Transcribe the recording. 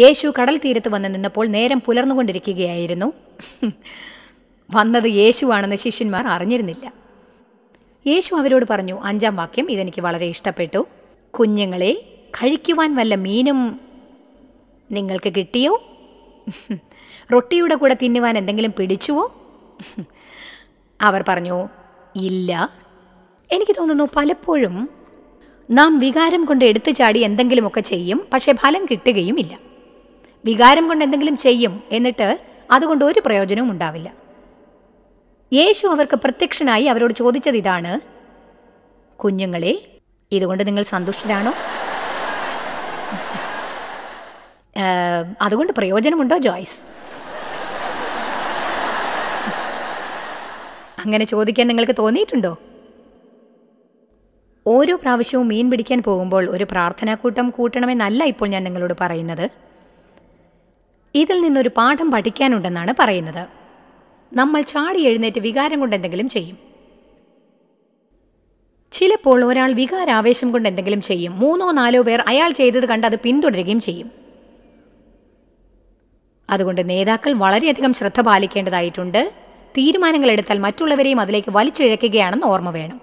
യേശു കടൽ തീരത്ത് വന്ന് നിന്നപ്പോൾ നേരം പുലർന്നുകൊണ്ടിരിക്കുകയായിരുന്നു വന്നത് യേശുവാണെന്ന് ശിഷ്യന്മാർ അറിഞ്ഞിരുന്നില്ല യേശു അവരോട് പറഞ്ഞു അഞ്ചാം വാക്യം ഇതെനിക്ക് വളരെ ഇഷ്ടപ്പെട്ടു കുഞ്ഞുങ്ങളെ കഴിക്കുവാൻ വല്ല മീനും നിങ്ങൾക്ക് കിട്ടിയോ റൊട്ടിയുടെ കൂടെ തിന്നുവാൻ എന്തെങ്കിലും പിടിച്ചുവോ അവർ പറഞ്ഞു ഇല്ല എനിക്ക് തോന്നുന്നു പലപ്പോഴും നാം വികാരം കൊണ്ട് എടുത്തു ചാടി എന്തെങ്കിലുമൊക്കെ ചെയ്യും പക്ഷേ ഫലം കിട്ടുകയും ഇല്ല വികാരം കൊണ്ട് എന്തെങ്കിലും ചെയ്യും എന്നിട്ട് അതുകൊണ്ട് ഒരു പ്രയോജനവും ഉണ്ടാവില്ല യേശു അവർക്ക് പ്രത്യക്ഷനായി അവരോട് ചോദിച്ചത് ഇതാണ് കുഞ്ഞുങ്ങളെ ഇതുകൊണ്ട് നിങ്ങൾ സന്തുഷ്ടരാണോ അതുകൊണ്ട് പ്രയോജനമുണ്ടോ ജോയ്സ് അങ്ങനെ ചോദിക്കാൻ നിങ്ങൾക്ക് തോന്നിയിട്ടുണ്ടോ ഓരോ പ്രാവശ്യവും മീൻ പിടിക്കാൻ പോകുമ്പോൾ ഒരു പ്രാർത്ഥനാക്കൂട്ടം കൂട്ടണമെന്നല്ല ഇപ്പോൾ ഞാൻ നിങ്ങളോട് പറയുന്നത് ഇതിൽ നിന്നൊരു പാഠം പഠിക്കാനുണ്ടെന്നാണ് പറയുന്നത് നമ്മൾ ചാടി എഴുന്നേറ്റ് വികാരം കൊണ്ട് എന്തെങ്കിലും ചെയ്യും ചിലപ്പോൾ ഒരാൾ വികാരാവേശം കൊണ്ട് എന്തെങ്കിലും ചെയ്യും മൂന്നോ നാലോ പേർ അയാൾ ചെയ്തത് കണ്ട് അത് പിന്തുടരുകയും ചെയ്യും അതുകൊണ്ട് നേതാക്കൾ വളരെയധികം ശ്രദ്ധ പാലിക്കേണ്ടതായിട്ടുണ്ട് തീരുമാനങ്ങൾ എടുത്താൽ മറ്റുള്ളവരെയും അതിലേക്ക് വലിച്ചിഴക്കുകയാണെന്ന് ഓർമ്മ വേണം